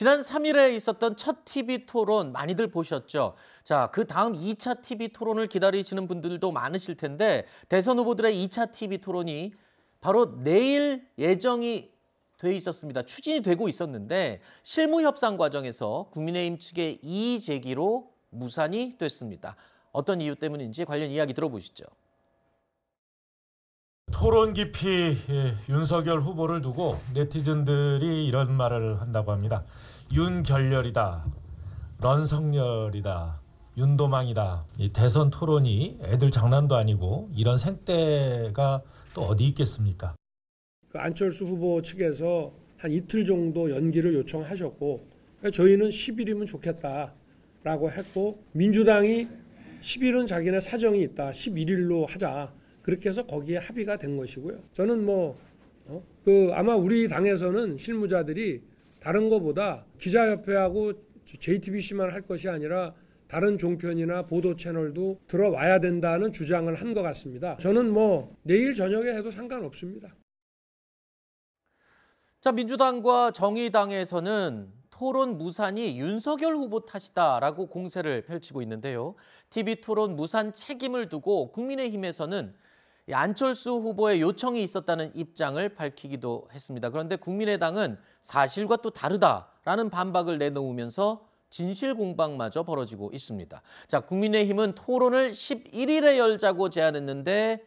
지난 3일에 있었던 첫 TV 토론 많이들 보셨죠? 자, 그 다음 2차 TV 토론을 기다리시는 분들도 많으실 텐데 대선 후보들의 2차 TV 토론이 바로 내일 예정이 돼 있었습니다. 추진이 되고 있었는데 실무 협상 과정에서 국민의힘 측의 이의 제기로 무산이 됐습니다. 어떤 이유 때문인지 관련 이야기 들어보시죠. 토론 깊이 예, 윤석열 후보를 두고 네티즌들이 이런 말을 한다고 합니다. 윤결렬이다. 런성열이다. 윤도망이다. 대선 토론이 애들 장난도 아니고 이런 생떼가 또 어디 있겠습니까? 그 안철수 후보 측에서 한 이틀 정도 연기를 요청하셨고 그러니까 저희는 10일이면 좋겠다라고 했고 민주당이 10일은 자기네 사정이 있다. 11일로 하자. 그렇게 해서 거기에 합의가 된 것이고요. 저는 뭐, 어? 그 아마 우리 당에서는 실무자들이 다른 거보다 기자협회하고 JTBC만 할 것이 아니라 다른 종편이나 보도 채널도 들어와야 된다는 주장을 한 것 같습니다. 저는 뭐 내일 저녁에 해도 상관없습니다. 자, 민주당과 정의당에서는 토론 무산이 윤석열 후보 탓이다라고 공세를 펼치고 있는데요. TV 토론 무산 책임을 두고 국민의힘에서는 안철수 후보의 요청이 있었다는 입장을 밝히기도 했습니다. 그런데 국민의당은 사실과 또 다르다라는 반박을 내놓으면서 진실 공방마저 벌어지고 있습니다. 자, 국민의힘은 토론을 11일에 열자고 제안했는데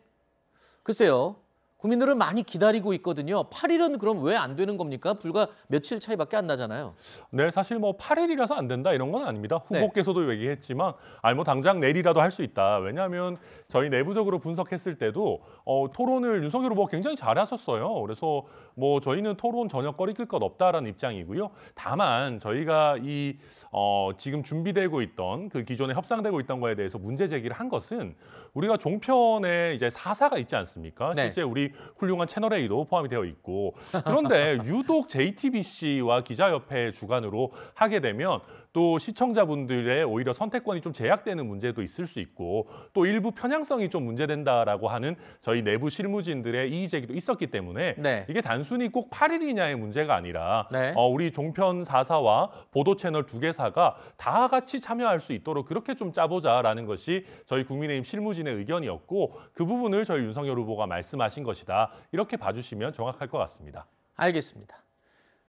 글쎄요. 국민들은 많이 기다리고 있거든요. 8일은 그럼 왜 안 되는 겁니까? 불과 며칠 차이밖에 안 나잖아요. 네, 사실 뭐 8일이라서 안 된다 이런 건 아닙니다. 네. 후보께서도 네. 얘기했지만 아니 뭐 당장 내일이라도 할 수 있다. 왜냐하면 저희 내부적으로 분석했을 때도 어, 토론을 윤석열 후보가 굉장히 잘하셨어요. 그래서 뭐 저희는 토론 전혀 꺼리낄 것 없다라는 입장이고요. 다만 저희가 이 어, 지금 준비되고 있던 그 기존에 협상되고 있던 거에 대해서 문제 제기를 한 것은 우리가 종편에 이제 사사가 있지 않습니까? 네. 실제 우리 훌륭한 채널 A도 포함이 되어 있고 그런데 유독 JTBC와 기자협회 주관으로 하게 되면 또 시청자분들의 오히려 선택권이 좀 제약되는 문제도 있을 수 있고 또 일부 편향성이 좀 문제된다라고 하는 저희 내부 실무진들의 이의 제기도 있었기 때문에 네. 이게 단순히 꼭 8일이냐의 문제가 아니라 네. 어, 우리 종편 4사와 보도 채널 두 개사가 다 같이 참여할 수 있도록 그렇게 좀 짜보자라는 것이 저희 국민의힘 실무진의 의견이었고 그 부분을 저희 윤석열 후보가 말씀하신 것이다. 이렇게 봐주시면 정확할 것 같습니다. 알겠습니다.